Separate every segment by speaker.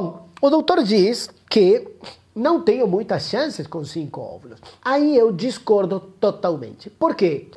Speaker 1: Bom, o doutor diz que não tenho muitas chances com cinco óvulos. Aí eu discordo totalmente. Por quê?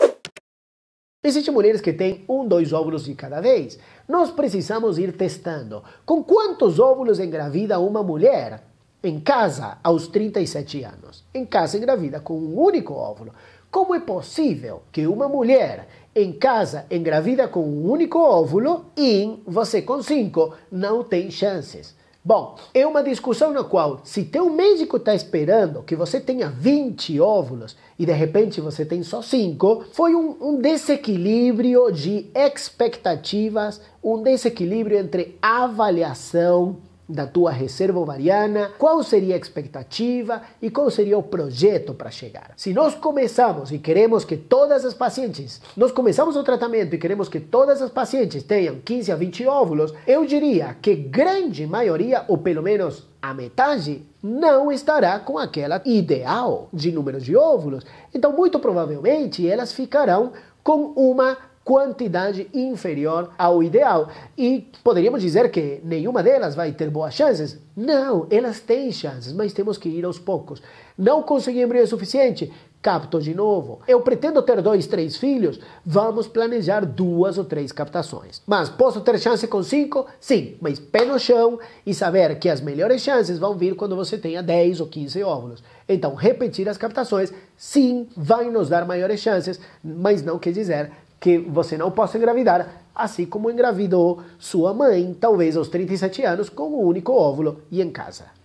Speaker 1: Existem mulheres que têm um, dois óvulos de cada vez. Nós precisamos ir testando. Com quantos óvulos engravida uma mulher? Em casa, aos 37 anos. Em casa, engravida com um único óvulo. Como é possível que uma mulher em casa engravida com um único óvulo e você com cinco não tem chances? Bom, é uma discussão na qual, se teu médico está esperando que você tenha 20 óvulos e de repente você tem só 5, foi um, um desequilíbrio de expectativas, um desequilíbrio entre avaliação da tua reserva ovariana, qual seria a expectativa e qual seria o projeto para chegar. Se nós começamos e queremos que todas as pacientes, nós começamos o tratamento e queremos que todas as pacientes tenham 15 a 20 óvulos, eu diria que grande maioria, ou pelo menos a metade não estará com aquela ideal de números de óvulos. Então, muito provavelmente, elas ficarão com uma quantidade inferior ao ideal. E poderíamos dizer que nenhuma delas vai ter boas chances. Não, elas têm chances, mas temos que ir aos poucos. Não consegui embrião suficiente? Capto de novo. Eu pretendo ter dois, três filhos? Vamos planejar duas ou três captações. Mas posso ter chance com cinco? Sim, mas pé no chão e saber que as melhores chances vão vir quando você tenha 10 ou 15 óvulos. Então, repetir as captações, sim, vai nos dar maiores chances, mas não quer dizer que você não possa engravidar, assim como engravidou sua mãe, talvez aos 37 anos, com um único óvulo e em casa.